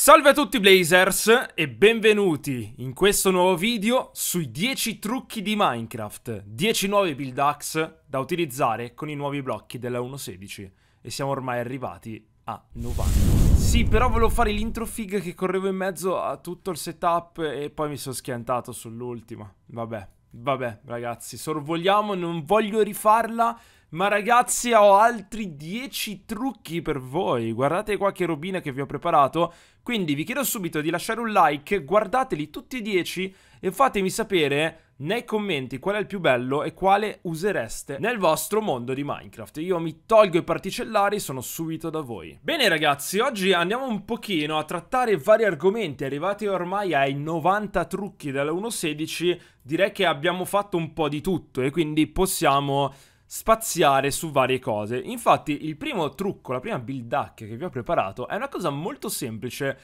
Salve a tutti Blazers e benvenuti in questo nuovo video sui 10 trucchi di Minecraft, 10 nuovi build hacks da utilizzare con i nuovi blocchi della 1.16 e siamo ormai arrivati a 90. Sì, però volevo fare l'intro fig che correvo in mezzo a tutto il setup e poi mi sono schiantato sull'ultima. Vabbè, vabbè ragazzi, sorvoliamo, non voglio rifarla ma ragazzi ho altri 10 trucchi per voi, guardate qua che robina che vi ho preparato Quindi vi chiedo subito di lasciare un like, guardateli tutti e 10 e fatemi sapere nei commenti qual è il più bello e quale usereste nel vostro mondo di Minecraft Io mi tolgo i particellari, sono subito da voi Bene ragazzi, oggi andiamo un pochino a trattare vari argomenti Arrivati ormai ai 90 trucchi della 1.16 Direi che abbiamo fatto un po' di tutto e quindi possiamo spaziare su varie cose. Infatti il primo trucco, la prima build hack che vi ho preparato è una cosa molto semplice,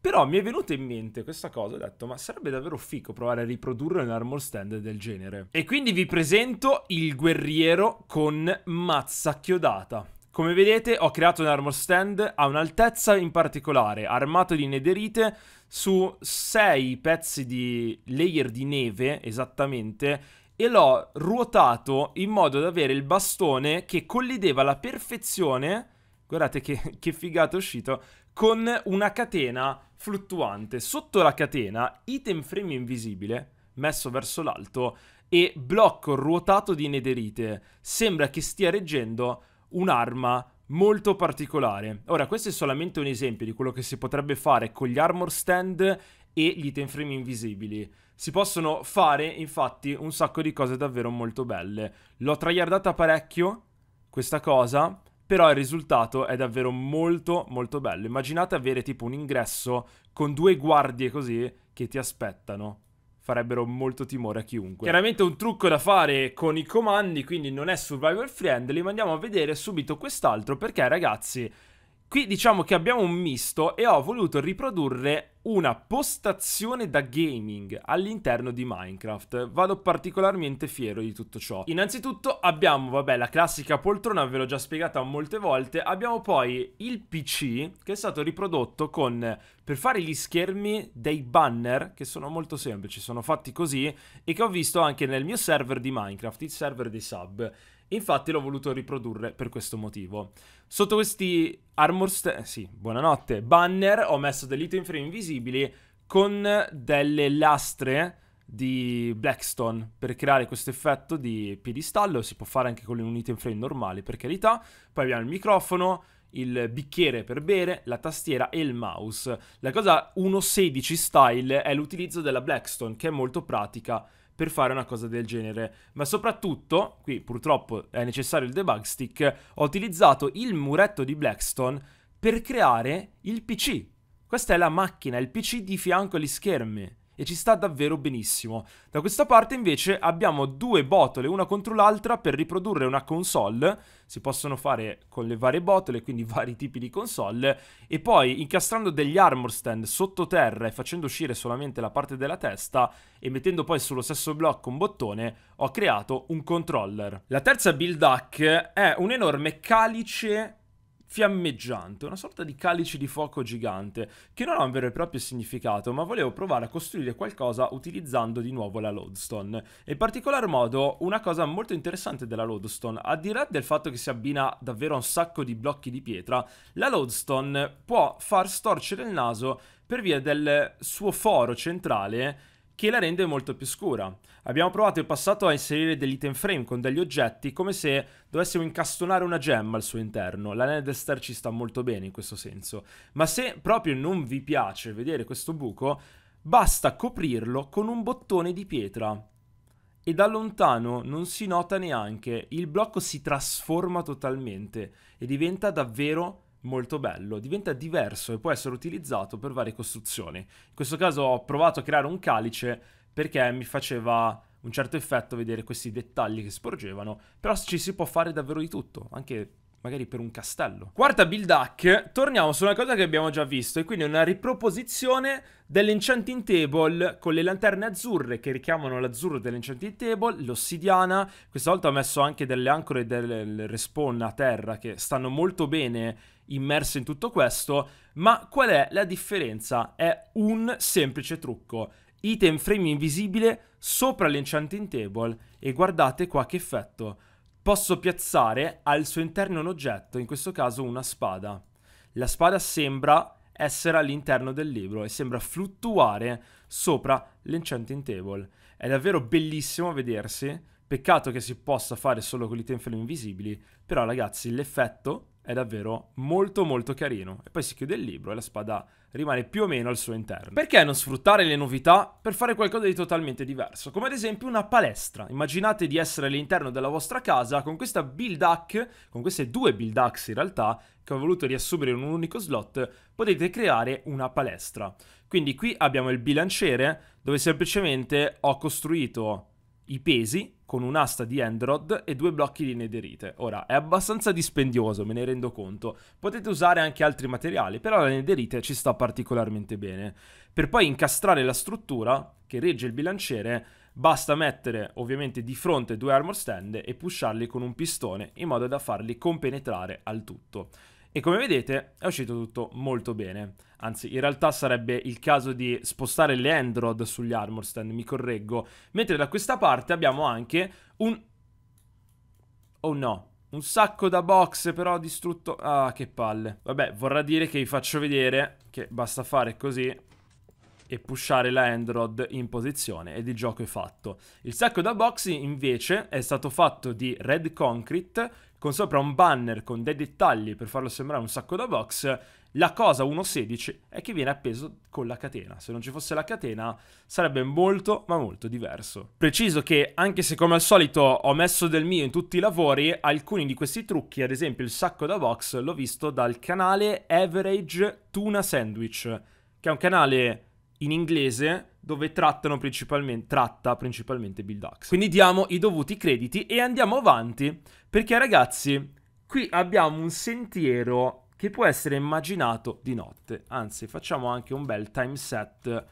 però mi è venuta in mente questa cosa, ho detto ma sarebbe davvero fico provare a riprodurre un armor stand del genere. E quindi vi presento il guerriero con mazza chiodata. Come vedete ho creato un armor stand a un'altezza in particolare, armato di nederite su 6 pezzi di layer di neve esattamente e l'ho ruotato in modo da avere il bastone che collideva alla perfezione, guardate che, che figata è uscito, con una catena fluttuante. Sotto la catena, item frame invisibile, messo verso l'alto, e blocco ruotato di nederite. Sembra che stia reggendo un'arma molto particolare. Ora, questo è solamente un esempio di quello che si potrebbe fare con gli armor stand e gli frame invisibili. Si possono fare infatti un sacco di cose davvero molto belle. L'ho tryhardata parecchio questa cosa, però il risultato è davvero molto molto bello. Immaginate avere tipo un ingresso con due guardie così che ti aspettano farebbero molto timore a chiunque. Chiaramente un trucco da fare con i comandi, quindi non è survival friendly, ma andiamo a vedere subito quest'altro perché ragazzi Qui diciamo che abbiamo un misto e ho voluto riprodurre una postazione da gaming all'interno di Minecraft. Vado particolarmente fiero di tutto ciò. Innanzitutto abbiamo, vabbè, la classica poltrona, ve l'ho già spiegata molte volte. Abbiamo poi il PC che è stato riprodotto con, per fare gli schermi, dei banner che sono molto semplici, sono fatti così e che ho visto anche nel mio server di Minecraft, il server dei sub. Infatti l'ho voluto riprodurre per questo motivo. Sotto questi armor st- eh, sì, buonanotte, banner ho messo degli item frame invisibili con delle lastre di Blackstone per creare questo effetto di piedistallo, si può fare anche con un item frame normale per carità. Poi abbiamo il microfono, il bicchiere per bere, la tastiera e il mouse. La cosa 1.16 style è l'utilizzo della Blackstone che è molto pratica per fare una cosa del genere. Ma soprattutto, qui purtroppo è necessario il debug stick, ho utilizzato il muretto di Blackstone per creare il PC. Questa è la macchina, il PC di fianco agli schermi e ci sta davvero benissimo. Da questa parte invece abbiamo due botole una contro l'altra per riprodurre una console, si possono fare con le varie botole, quindi vari tipi di console, e poi incastrando degli armor stand sottoterra e facendo uscire solamente la parte della testa e mettendo poi sullo stesso blocco un bottone, ho creato un controller. La terza build hack è un enorme calice fiammeggiante, una sorta di calice di fuoco gigante, che non ha un vero e proprio significato, ma volevo provare a costruire qualcosa utilizzando di nuovo la lodestone. E in particolar modo, una cosa molto interessante della lodestone, a di là del fatto che si abbina davvero a un sacco di blocchi di pietra, la lodestone può far storcere il naso per via del suo foro centrale che la rende molto più scura. Abbiamo provato in passato a inserire degli item frame con degli oggetti come se dovessimo incastonare una gemma al suo interno, la Netherster ci sta molto bene in questo senso, ma se proprio non vi piace vedere questo buco, basta coprirlo con un bottone di pietra. E da lontano non si nota neanche, il blocco si trasforma totalmente e diventa davvero molto bello, diventa diverso e può essere utilizzato per varie costruzioni. In questo caso ho provato a creare un calice perché mi faceva un certo effetto vedere questi dettagli che sporgevano, però ci si può fare davvero di tutto, anche magari per un castello. Quarta build hack, torniamo su una cosa che abbiamo già visto, e quindi una riproposizione dell'enchanting table con le lanterne azzurre che richiamano l'azzurro dell'enchanting table, l'ossidiana, questa volta ho messo anche delle ancore del respawn a terra che stanno molto bene immerso in tutto questo, ma qual è la differenza? È un semplice trucco. Item frame invisibile sopra l'enchanting table e guardate qua che effetto. Posso piazzare al suo interno un oggetto, in questo caso una spada. La spada sembra essere all'interno del libro e sembra fluttuare sopra l'enchanting table. È davvero bellissimo vedersi, peccato che si possa fare solo con gli tempi invisibili, però ragazzi l'effetto è davvero molto molto carino. E poi si chiude il libro e la spada rimane più o meno al suo interno. Perché non sfruttare le novità per fare qualcosa di totalmente diverso? Come ad esempio una palestra. Immaginate di essere all'interno della vostra casa con questa build hack, con queste due build hacks in realtà, che ho voluto riassumere in un unico slot, potete creare una palestra. Quindi qui abbiamo il bilanciere dove semplicemente ho costruito i pesi con un'asta di Endrod e due blocchi di nederite. Ora, è abbastanza dispendioso, me ne rendo conto. Potete usare anche altri materiali, però la nederite ci sta particolarmente bene. Per poi incastrare la struttura che regge il bilanciere, basta mettere ovviamente di fronte due armor stand e pusharli con un pistone in modo da farli compenetrare al tutto. E come vedete è uscito tutto molto bene. Anzi, in realtà sarebbe il caso di spostare le Endrod sugli armor stand, mi correggo. Mentre da questa parte abbiamo anche un... Oh no, un sacco da box però distrutto... Ah, che palle. Vabbè, vorrà dire che vi faccio vedere che basta fare così e pushare la Android in posizione ed il gioco è fatto. Il sacco da box invece è stato fatto di red concrete con sopra un banner con dei dettagli per farlo sembrare un sacco da box. La cosa 1.16 è che viene appeso con la catena. Se non ci fosse la catena sarebbe molto ma molto diverso. Preciso che anche se come al solito ho messo del mio in tutti i lavori, alcuni di questi trucchi, ad esempio il sacco da box, l'ho visto dal canale Average Tuna Sandwich, che è un canale in inglese dove trattano principalmente, tratta principalmente Bill Dax. Quindi diamo i dovuti crediti e andiamo avanti perché ragazzi qui abbiamo un sentiero che può essere immaginato di notte. Anzi facciamo anche un bel time set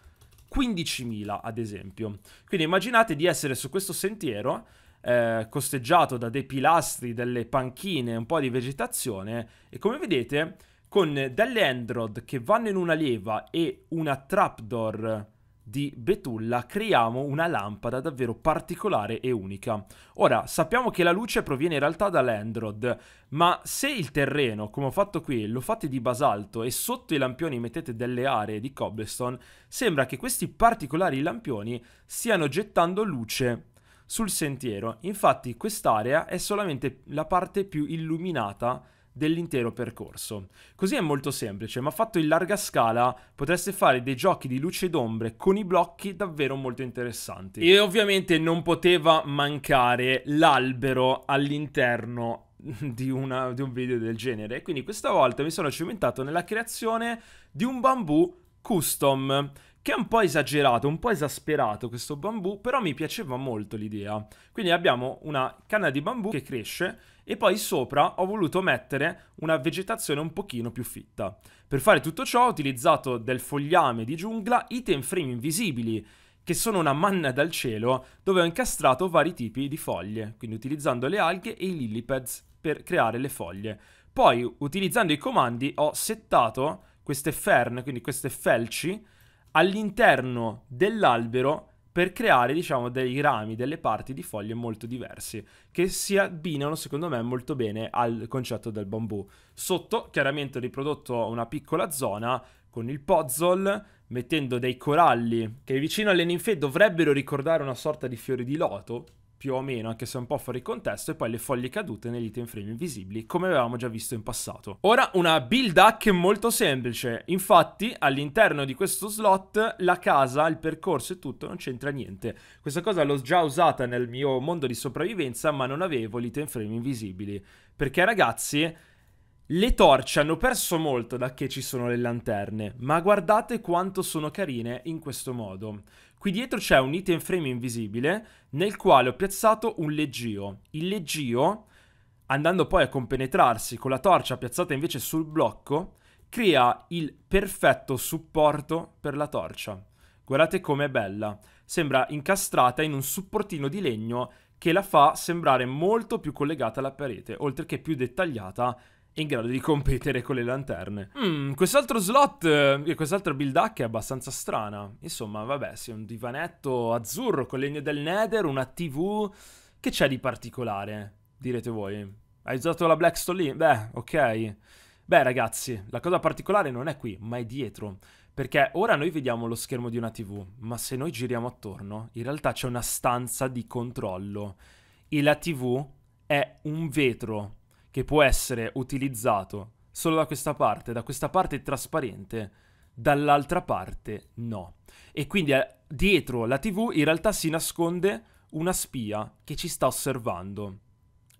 15.000 ad esempio. Quindi immaginate di essere su questo sentiero eh, costeggiato da dei pilastri, delle panchine, un po' di vegetazione e come vedete con delle Endrod che vanno in una leva e una trapdoor di betulla creiamo una lampada davvero particolare e unica. Ora, sappiamo che la luce proviene in realtà dall'Endrod, ma se il terreno, come ho fatto qui, lo fate di basalto e sotto i lampioni mettete delle aree di cobblestone, sembra che questi particolari lampioni stiano gettando luce sul sentiero. Infatti quest'area è solamente la parte più illuminata dell'intero percorso. Così è molto semplice, ma fatto in larga scala potreste fare dei giochi di luce ed ombre con i blocchi davvero molto interessanti. E ovviamente non poteva mancare l'albero all'interno di, una, di un video del genere. Quindi questa volta mi sono cimentato nella creazione di un bambù custom che è un po' esagerato, un po' esasperato questo bambù, però mi piaceva molto l'idea. Quindi abbiamo una canna di bambù che cresce e poi sopra ho voluto mettere una vegetazione un pochino più fitta. Per fare tutto ciò ho utilizzato del fogliame di giungla, item frame invisibili, che sono una manna dal cielo, dove ho incastrato vari tipi di foglie, quindi utilizzando le alghe e i lillipeds per creare le foglie. Poi, utilizzando i comandi, ho settato queste fern, quindi queste felci, all'interno dell'albero per creare diciamo dei rami, delle parti di foglie molto diverse che si abbinano secondo me molto bene al concetto del bambù. Sotto chiaramente ho riprodotto una piccola zona con il puzzle mettendo dei coralli che vicino alle ninfe dovrebbero ricordare una sorta di fiori di loto più o meno, anche se un po' fuori contesto, e poi le foglie cadute negli item frame invisibili, come avevamo già visto in passato. Ora una build hack molto semplice, infatti all'interno di questo slot la casa, il percorso e tutto non c'entra niente. Questa cosa l'ho già usata nel mio mondo di sopravvivenza, ma non avevo l'item frame invisibili, perché ragazzi le torce hanno perso molto da che ci sono le lanterne, ma guardate quanto sono carine in questo modo. Qui dietro c'è un item frame invisibile nel quale ho piazzato un leggio. Il leggio, andando poi a compenetrarsi con la torcia piazzata invece sul blocco, crea il perfetto supporto per la torcia. Guardate com'è bella, sembra incastrata in un supportino di legno che la fa sembrare molto più collegata alla parete, oltre che più dettagliata in grado di competere con le lanterne. Mm, quest'altro slot, eh, quest'altra build hack è abbastanza strana. Insomma, vabbè, sì, un divanetto azzurro con legno del nether, una tv. Che c'è di particolare? Direte voi. Hai usato la Blackstone lì? Beh, ok. Beh, ragazzi, la cosa particolare non è qui, ma è dietro. Perché ora noi vediamo lo schermo di una TV, ma se noi giriamo attorno, in realtà c'è una stanza di controllo. E la TV è un vetro che può essere utilizzato solo da questa parte, da questa parte trasparente, dall'altra parte no. E quindi eh, dietro la TV in realtà si nasconde una spia che ci sta osservando.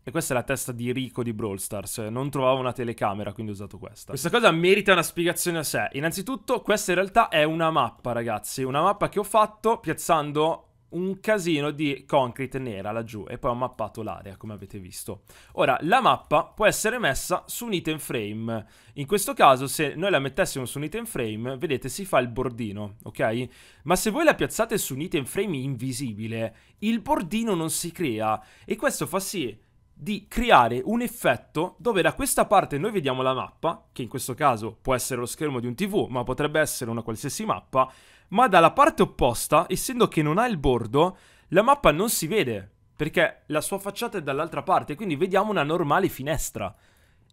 E questa è la testa di Rico di Brawl Stars. Non trovavo una telecamera, quindi ho usato questa. Questa cosa merita una spiegazione a sé. Innanzitutto, questa in realtà è una mappa, ragazzi. Una mappa che ho fatto piazzando un casino di concrete nera laggiù e poi ho mappato l'area come avete visto. Ora, la mappa può essere messa su un item frame. In questo caso, se noi la mettessimo su un item frame, vedete si fa il bordino, ok? Ma se voi la piazzate su un item frame invisibile, il bordino non si crea e questo fa sì di creare un effetto dove da questa parte noi vediamo la mappa, che in questo caso può essere lo schermo di un TV, ma potrebbe essere una qualsiasi mappa, ma dalla parte opposta, essendo che non ha il bordo, la mappa non si vede, perché la sua facciata è dall'altra parte, quindi vediamo una normale finestra.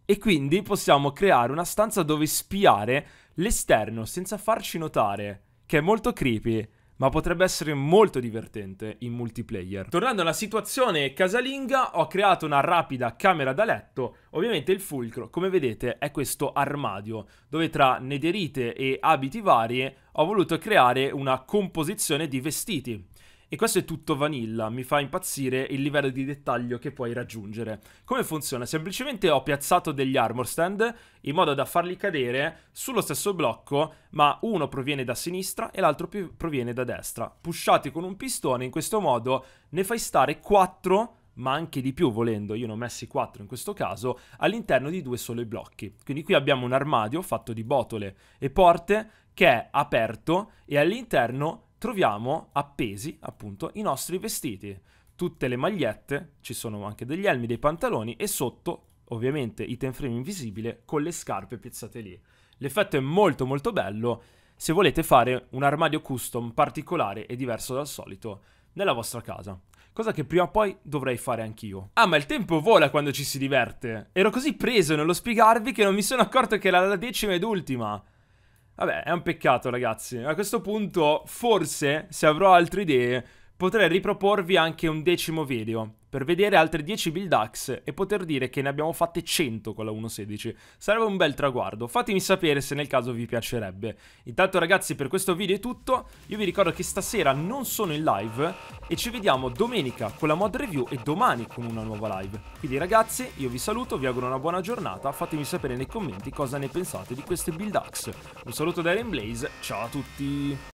E quindi possiamo creare una stanza dove spiare l'esterno senza farci notare, che è molto creepy ma potrebbe essere molto divertente in multiplayer. Tornando alla situazione casalinga, ho creato una rapida camera da letto. Ovviamente il fulcro, come vedete, è questo armadio, dove tra nederite e abiti varie ho voluto creare una composizione di vestiti. E questo è tutto vanilla, mi fa impazzire il livello di dettaglio che puoi raggiungere. Come funziona? Semplicemente ho piazzato degli armor stand in modo da farli cadere sullo stesso blocco, ma uno proviene da sinistra e l'altro proviene da destra. Pushati con un pistone, in questo modo ne fai stare 4 ma anche di più volendo, io ne ho messi 4 in questo caso, all'interno di due soli blocchi. Quindi qui abbiamo un armadio fatto di botole e porte che è aperto e all'interno troviamo appesi appunto i nostri vestiti, tutte le magliette, ci sono anche degli elmi, dei pantaloni e sotto ovviamente i frame invisibile con le scarpe piazzate lì. L'effetto è molto molto bello se volete fare un armadio custom particolare e diverso dal solito nella vostra casa. Cosa che prima o poi dovrei fare anch'io. Ah, ma il tempo vola quando ci si diverte. Ero così preso nello spiegarvi che non mi sono accorto che era la decima ed ultima. Vabbè, è un peccato ragazzi. A questo punto, forse, se avrò altre idee, Potrei riproporvi anche un decimo video per vedere altre 10 build hacks e poter dire che ne abbiamo fatte 100 con la 1.16. Sarebbe un bel traguardo, fatemi sapere se nel caso vi piacerebbe. Intanto ragazzi per questo video è tutto, io vi ricordo che stasera non sono in live e ci vediamo domenica con la mod review e domani con una nuova live. Quindi ragazzi io vi saluto, vi auguro una buona giornata, fatemi sapere nei commenti cosa ne pensate di queste build hacks. Un saluto da Iron Blaze, ciao a tutti!